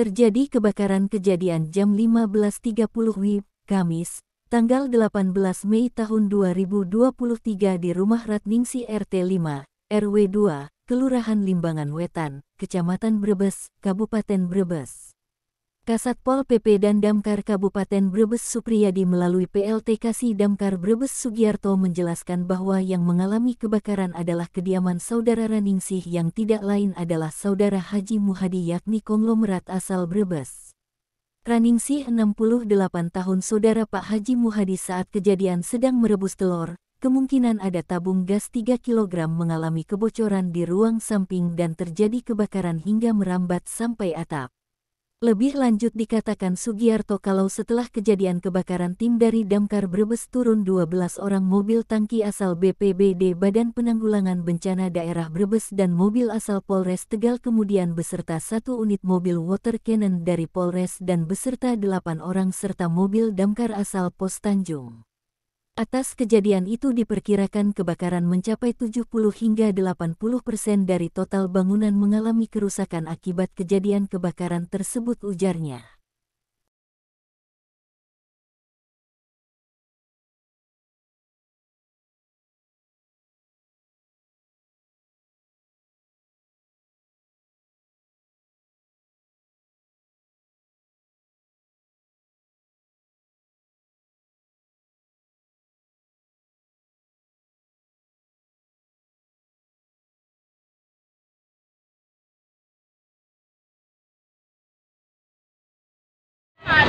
Terjadi kebakaran kejadian jam 15.30 WIB, Kamis, tanggal 18 Mei tahun 2023 di rumah Ratningsi RT 5, RW 2, Kelurahan Limbangan Wetan, Kecamatan Brebes, Kabupaten Brebes. Kasat Pol PP dan Damkar Kabupaten Brebes Supriyadi melalui PLT Kasih Damkar Brebes Sugiarto menjelaskan bahwa yang mengalami kebakaran adalah kediaman saudara Raningsih yang tidak lain adalah saudara Haji Muhadi yakni konglomerat asal Brebes. Raningsih 68 tahun saudara Pak Haji Muhadi saat kejadian sedang merebus telur, kemungkinan ada tabung gas 3 kg mengalami kebocoran di ruang samping dan terjadi kebakaran hingga merambat sampai atap. Lebih lanjut dikatakan Sugiarto kalau setelah kejadian kebakaran tim dari Damkar Brebes turun 12 orang mobil tangki asal BPBD Badan Penanggulangan Bencana Daerah Brebes dan mobil asal Polres Tegal kemudian beserta satu unit mobil water cannon dari Polres dan beserta 8 orang serta mobil damkar asal Pos Tanjung. Atas kejadian itu diperkirakan kebakaran mencapai 70 hingga 80 persen dari total bangunan mengalami kerusakan akibat kejadian kebakaran tersebut ujarnya.